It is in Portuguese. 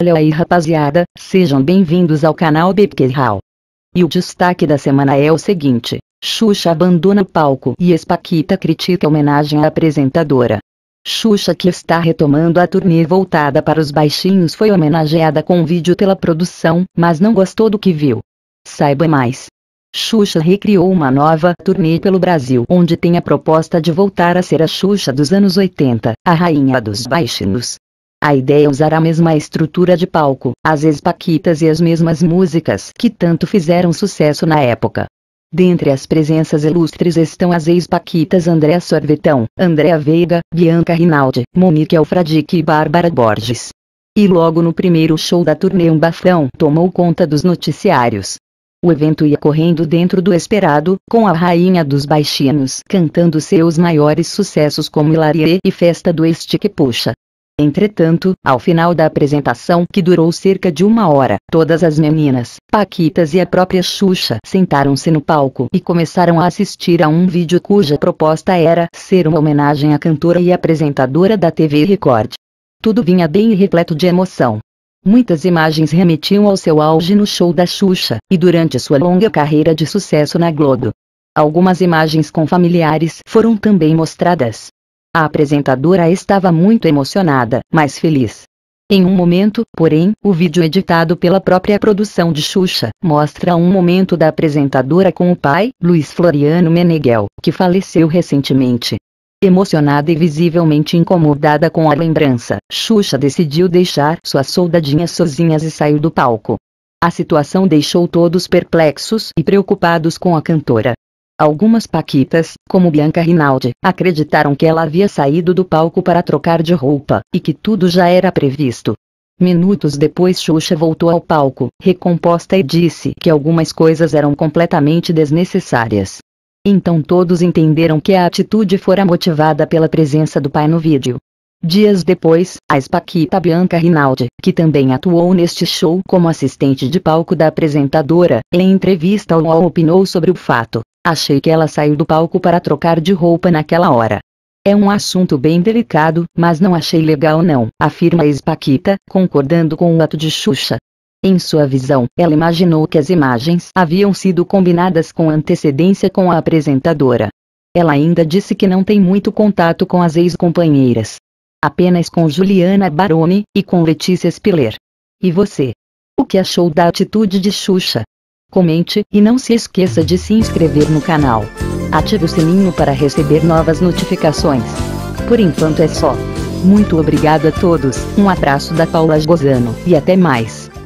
Olha aí rapaziada, sejam bem-vindos ao canal Bipkerhal. E o destaque da semana é o seguinte, Xuxa abandona o palco e Espaquita critica homenagem à apresentadora. Xuxa que está retomando a turnê voltada para os baixinhos foi homenageada com um vídeo pela produção, mas não gostou do que viu. Saiba mais. Xuxa recriou uma nova turnê pelo Brasil, onde tem a proposta de voltar a ser a Xuxa dos anos 80, a rainha dos baixinhos. A ideia é usar a mesma estrutura de palco, as espaquitas e as mesmas músicas que tanto fizeram sucesso na época. Dentre as presenças ilustres estão as ex-paquitas André Sorvetão, Andréa Veiga, Bianca Rinaldi, Monique Alfradique e Bárbara Borges. E logo no primeiro show da turnê um bafão tomou conta dos noticiários. O evento ia correndo dentro do esperado, com a rainha dos baixinhos cantando seus maiores sucessos como Hilarie e Festa do Este que Puxa. Entretanto, ao final da apresentação, que durou cerca de uma hora, todas as meninas, Paquitas e a própria Xuxa sentaram-se no palco e começaram a assistir a um vídeo cuja proposta era ser uma homenagem à cantora e apresentadora da TV Record. Tudo vinha bem repleto de emoção. Muitas imagens remetiam ao seu auge no show da Xuxa, e durante sua longa carreira de sucesso na Globo. Algumas imagens com familiares foram também mostradas. A apresentadora estava muito emocionada, mas feliz. Em um momento, porém, o vídeo editado pela própria produção de Xuxa mostra um momento da apresentadora com o pai, Luiz Floriano Meneghel, que faleceu recentemente. Emocionada e visivelmente incomodada com a lembrança, Xuxa decidiu deixar suas soldadinhas sozinhas e saiu do palco. A situação deixou todos perplexos e preocupados com a cantora. Algumas paquitas, como Bianca Rinaldi, acreditaram que ela havia saído do palco para trocar de roupa, e que tudo já era previsto. Minutos depois Xuxa voltou ao palco, recomposta e disse que algumas coisas eram completamente desnecessárias. Então todos entenderam que a atitude fora motivada pela presença do pai no vídeo. Dias depois, a espaquita Bianca Rinaldi, que também atuou neste show como assistente de palco da apresentadora, em entrevista ao UOL opinou sobre o fato. Achei que ela saiu do palco para trocar de roupa naquela hora. É um assunto bem delicado, mas não achei legal não, afirma Espaquita, concordando com o ato de Xuxa. Em sua visão, ela imaginou que as imagens haviam sido combinadas com antecedência com a apresentadora. Ela ainda disse que não tem muito contato com as ex-companheiras. Apenas com Juliana Baroni e com Letícia Spiller. E você? O que achou da atitude de Xuxa? comente e não se esqueça de se inscrever no canal. Ative o sininho para receber novas notificações. Por enquanto é só. Muito obrigado a todos, um abraço da Paula Gozano e até mais.